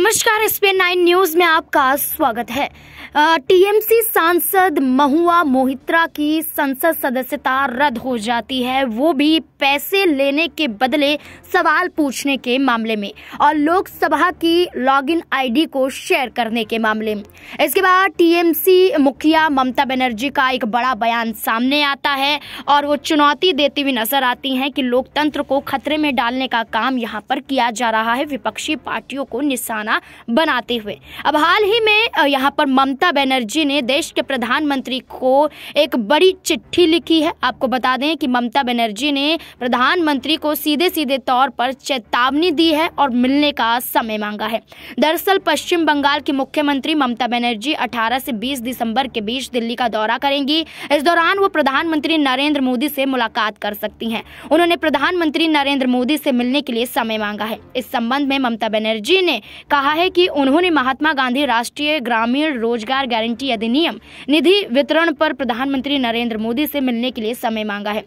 नमस्कार Spain nine news में आपका स्वागत है टीएमसी सांसद महुआ मोहित्रा की संसद सदस्यता रद्द हो जाती है वो भी पैसे लेने के बदले सवाल पूछने के मामले में और लोकसभा की लॉगिन आईडी को शेयर करने के मामले में इसके बाद टीएमसी मुखिया ममता बनर्जी का एक बड़ा बयान सामने आता है और वो चुनौती देती हुई नजर आती हैं कि लोकतंत्र को खतरे में डालने का काम यहाँ पर किया जा रहा है विपक्षी पार्टियों को निशाना निशाना बनाते हुए अब हाल ही में यहाँ पर ममता बनर्जी ने देश के प्रधानमंत्री को एक बड़ी चिट्ठी लिखी है आपको बता दें कि ममता बनर्जी ने प्रधानमंत्री को सीधे सीधे तौर पर चेतावनी दी है और मिलने का समय मांगा है दरअसल पश्चिम बंगाल की मुख्यमंत्री ममता बनर्जी 18 से 20 दिसंबर के बीच दिल्ली का दौरा करेंगी इस दौरान वो प्रधानमंत्री नरेंद्र मोदी से मुलाकात कर सकती हैं उन्होंने प्रधानमंत्री नरेंद्र मोदी से मिलने के लिए समय मांगा है इस संबंध में ममता बनर्जी ने कहा कहा है कि उन्होंने महात्मा गांधी राष्ट्रीय ग्रामीण रोजगार गारंटी अधिनियम निधि वितरण पर प्रधानमंत्री नरेंद्र मोदी से मिलने के लिए समय मांगा है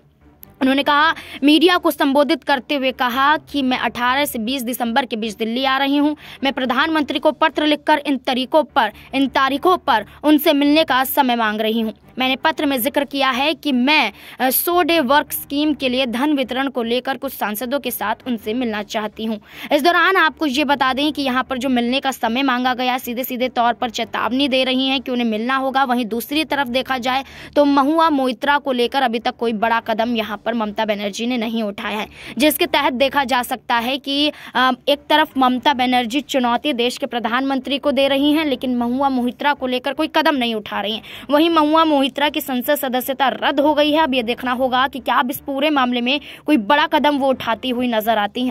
उन्होंने कहा मीडिया को संबोधित करते हुए कहा कि मैं 18 से 20 दिसंबर के बीच दिल्ली आ रही हूं मैं प्रधानमंत्री को पत्र लिखकर इन तरीकों पर इन तारीखों पर उनसे मिलने का समय मांग रही हूं मैंने पत्र में जिक्र किया है कि मैं सो डे वर्क स्कीम के लिए धन वितरण को लेकर कुछ सांसदों के साथ उनसे मिलना चाहती हूँ इस दौरान आपको ये बता दें कि यहाँ पर जो मिलने का समय मांगा गया सीधे सीधे तौर पर चेतावनी दे रही है कि उन्हें मिलना होगा वहीं दूसरी तरफ देखा जाए तो महुआ मोइत्रा को लेकर अभी तक कोई बड़ा कदम यहाँ पर पर ममता बनर्जी ने नहीं उठाया है जिसके तहत देखा जा सकता है कि एक तरफ ममता बनर्जी चुनौती देश के प्रधानमंत्री को दे रही हैं लेकिन महुआ मोहित्रा को लेकर कोई कदम नहीं उठा रही हैं वहीं महुआ मोहित्रा की संसद सदस्यता रद्द हो गई है अब ये देखना होगा कि क्या अब इस पूरे मामले में कोई बड़ा कदम वो उठाती हुई नजर आती है